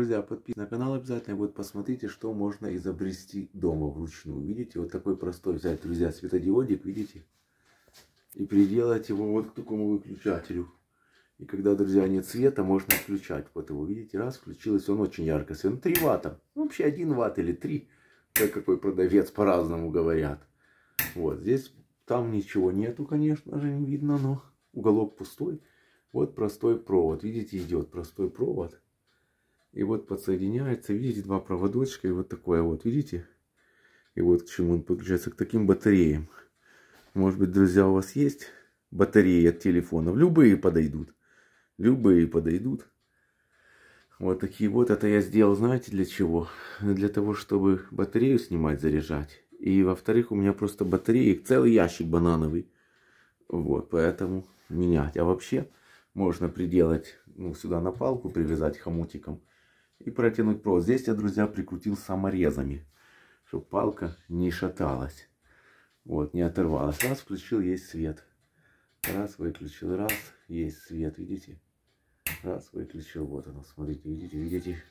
Друзья, подписывайтесь на канал обязательно, вот посмотрите, что можно изобрести дома вручную. Видите, вот такой простой взять, друзья, светодиодик, видите? И приделать его вот к такому выключателю. И когда, друзья, нет света, можно включать. Вот его, видите, раз, включилось, он очень ярко свет. 3 ватта. Ну, вообще 1 ватт или 3. Так какой продавец, по-разному говорят. Вот, здесь, там ничего нету, конечно же, не видно, но уголок пустой. Вот простой провод. Видите, идет простой провод. И вот подсоединяется, видите, два проводочка и вот такое вот, видите? И вот к чему он подключается, к таким батареям. Может быть, друзья, у вас есть батареи от телефонов? Любые подойдут. Любые подойдут. Вот такие вот. Это я сделал, знаете, для чего? Для того, чтобы батарею снимать, заряжать. И, во-вторых, у меня просто батареи, целый ящик банановый. Вот, поэтому менять. А вообще, можно приделать, ну, сюда на палку привязать хомутиком и протянуть провод. Здесь я, друзья, прикрутил саморезами, чтобы палка не шаталась. Вот, не оторвалась. Раз включил, есть свет. Раз выключил, раз, есть свет, видите? Раз выключил, вот оно, смотрите, видите, видите?